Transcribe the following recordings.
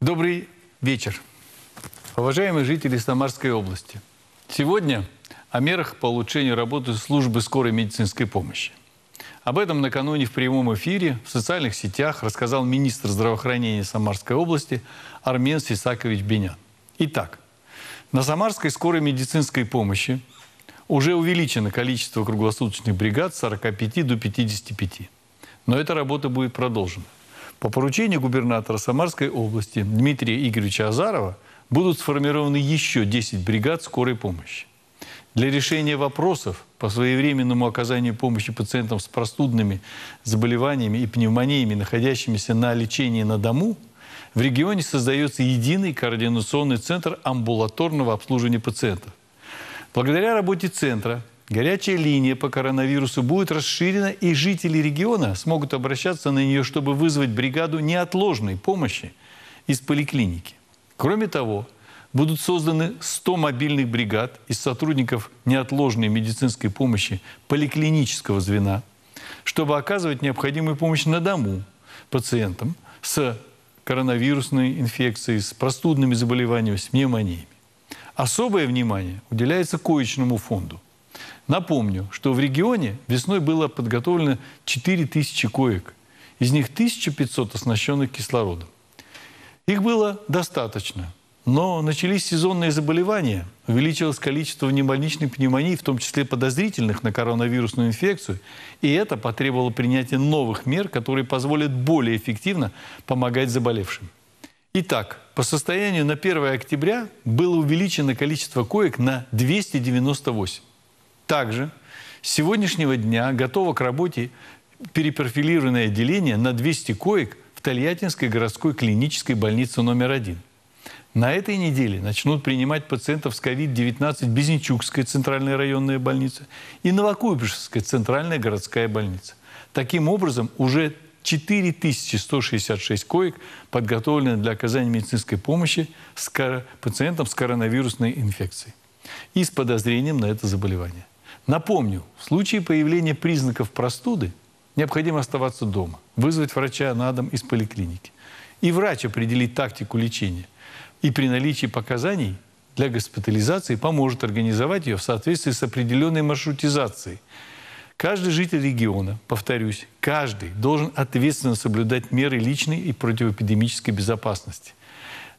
Добрый вечер, уважаемые жители Самарской области. Сегодня о мерах по улучшению работы службы скорой медицинской помощи. Об этом накануне в прямом эфире в социальных сетях рассказал министр здравоохранения Самарской области Армен Сисакович Бенян. Итак, на Самарской скорой медицинской помощи уже увеличено количество круглосуточных бригад с 45 до 55. Но эта работа будет продолжена. По поручению губернатора Самарской области Дмитрия Игоревича Азарова будут сформированы еще 10 бригад скорой помощи. Для решения вопросов по своевременному оказанию помощи пациентам с простудными заболеваниями и пневмониями, находящимися на лечении на дому, в регионе создается единый координационный центр амбулаторного обслуживания пациентов. Благодаря работе центра Горячая линия по коронавирусу будет расширена, и жители региона смогут обращаться на нее, чтобы вызвать бригаду неотложной помощи из поликлиники. Кроме того, будут созданы 100 мобильных бригад из сотрудников неотложной медицинской помощи поликлинического звена, чтобы оказывать необходимую помощь на дому пациентам с коронавирусной инфекцией, с простудными заболеваниями, с пневмониями. Особое внимание уделяется коечному фонду – Напомню, что в регионе весной было подготовлено 4000 коек. Из них 1500 оснащенных кислородом. Их было достаточно. Но начались сезонные заболевания, увеличилось количество внебольничных пневмоний, в том числе подозрительных на коронавирусную инфекцию, и это потребовало принятия новых мер, которые позволят более эффективно помогать заболевшим. Итак, по состоянию на 1 октября было увеличено количество коек на 298. Также с сегодняшнего дня готово к работе перепрофилированное отделение на 200 коек в Тольяттинской городской клинической больнице номер один. На этой неделе начнут принимать пациентов с COVID-19 Безничукская центральная районная больница и Новокуйбышевская центральная городская больница. Таким образом, уже 4166 коек подготовлены для оказания медицинской помощи пациентам с коронавирусной инфекцией и с подозрением на это заболевание. Напомню, в случае появления признаков простуды необходимо оставаться дома, вызвать врача на дом из поликлиники. И врач определить тактику лечения. И при наличии показаний для госпитализации поможет организовать ее в соответствии с определенной маршрутизацией. Каждый житель региона, повторюсь, каждый должен ответственно соблюдать меры личной и противоэпидемической безопасности.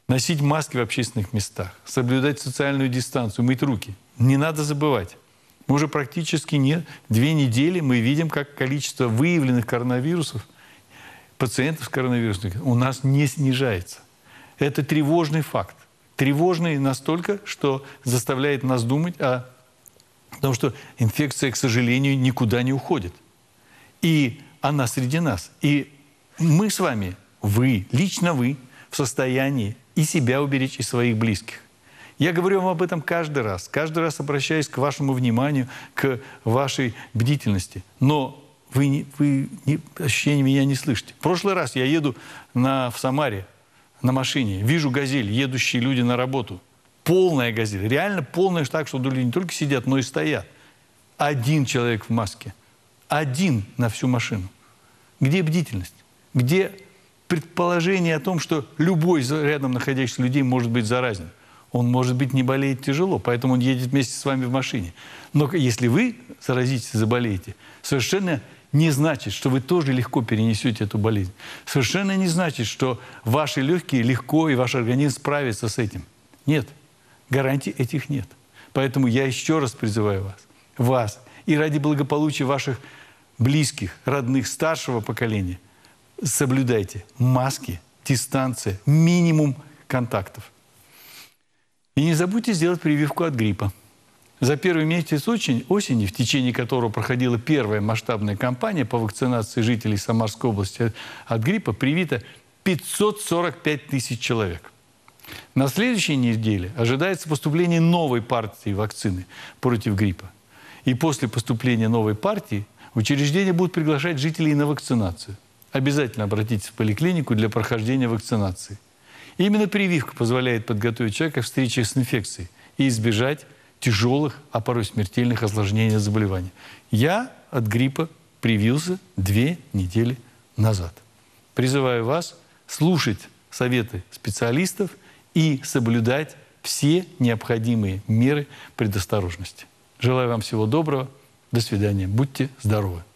Носить маски в общественных местах, соблюдать социальную дистанцию, мыть руки. Не надо забывать, мы уже практически не, две недели мы видим, как количество выявленных коронавирусов, пациентов с коронавирусом у нас не снижается. Это тревожный факт. Тревожный настолько, что заставляет нас думать о том, что инфекция, к сожалению, никуда не уходит. И она среди нас. И мы с вами, вы, лично вы, в состоянии и себя уберечь, и своих близких. Я говорю вам об этом каждый раз, каждый раз обращаясь к вашему вниманию, к вашей бдительности. Но вы, не, вы не, ощущение меня не слышите. В прошлый раз я еду на, в Самаре на машине, вижу «Газель», едущие люди на работу. Полная «Газель», реально полная так, что люди не только сидят, но и стоят. Один человек в маске, один на всю машину. Где бдительность? Где предположение о том, что любой рядом находящийся людей может быть заразен? Он, может быть, не болеет тяжело, поэтому он едет вместе с вами в машине. Но если вы заразитесь, заболеете, совершенно не значит, что вы тоже легко перенесете эту болезнь. Совершенно не значит, что ваши легкие легко и ваш организм справится с этим. Нет. Гарантий этих нет. Поэтому я еще раз призываю вас, вас и ради благополучия ваших близких, родных, старшего поколения, соблюдайте маски, дистанция, минимум контактов – и не забудьте сделать прививку от гриппа. За первый месяц осень, осени, в течение которого проходила первая масштабная кампания по вакцинации жителей Самарской области от гриппа, привито 545 тысяч человек. На следующей неделе ожидается поступление новой партии вакцины против гриппа. И после поступления новой партии учреждения будут приглашать жителей на вакцинацию. Обязательно обратитесь в поликлинику для прохождения вакцинации именно прививка позволяет подготовить человека к встрече с инфекцией и избежать тяжелых, а порой смертельных осложнений заболевания. Я от гриппа привился две недели назад. Призываю вас слушать советы специалистов и соблюдать все необходимые меры предосторожности. Желаю вам всего доброго. До свидания. Будьте здоровы.